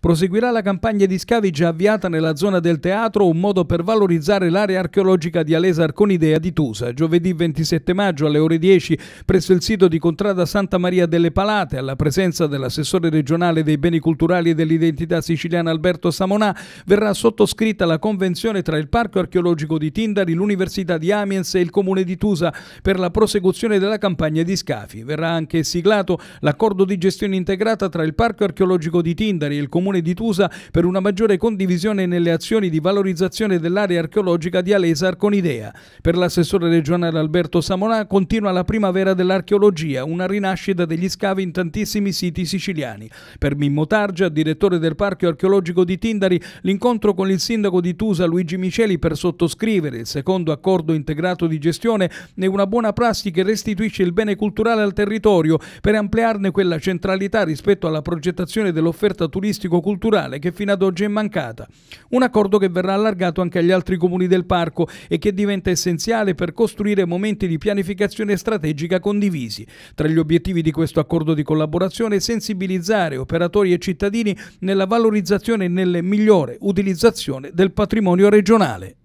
Proseguirà la campagna di scavi già avviata nella zona del teatro, un modo per valorizzare l'area archeologica di Alesa Arconidea di Tusa. Giovedì 27 maggio alle ore 10 presso il sito di Contrada Santa Maria delle Palate, alla presenza dell'assessore regionale dei beni culturali e dell'identità siciliana Alberto Samonà, verrà sottoscritta la convenzione tra il Parco archeologico di Tindari, l'Università di Amiens e il Comune di Tusa per la prosecuzione della campagna di scavi. Verrà anche siglato l'accordo di gestione integrata tra il Parco archeologico di Tindari e il Comune Comune di Tusa per una maggiore condivisione nelle azioni di valorizzazione dell'area archeologica di Alesar con Idea. Per l'assessore regionale Alberto Samonà continua la primavera dell'archeologia, una rinascita degli scavi in tantissimi siti siciliani. Per Mimmo Targia, direttore del Parco Archeologico di Tindari, l'incontro con il sindaco di Tusa Luigi Miceli per sottoscrivere il secondo accordo integrato di gestione è una buona prassi che restituisce il bene culturale al territorio per ampliarne quella centralità rispetto alla progettazione dell'offerta turistico tecnico-culturale che fino ad oggi è mancata. Un accordo che verrà allargato anche agli altri comuni del parco e che diventa essenziale per costruire momenti di pianificazione strategica condivisi. Tra gli obiettivi di questo accordo di collaborazione è sensibilizzare operatori e cittadini nella valorizzazione e nella migliore utilizzazione del patrimonio regionale.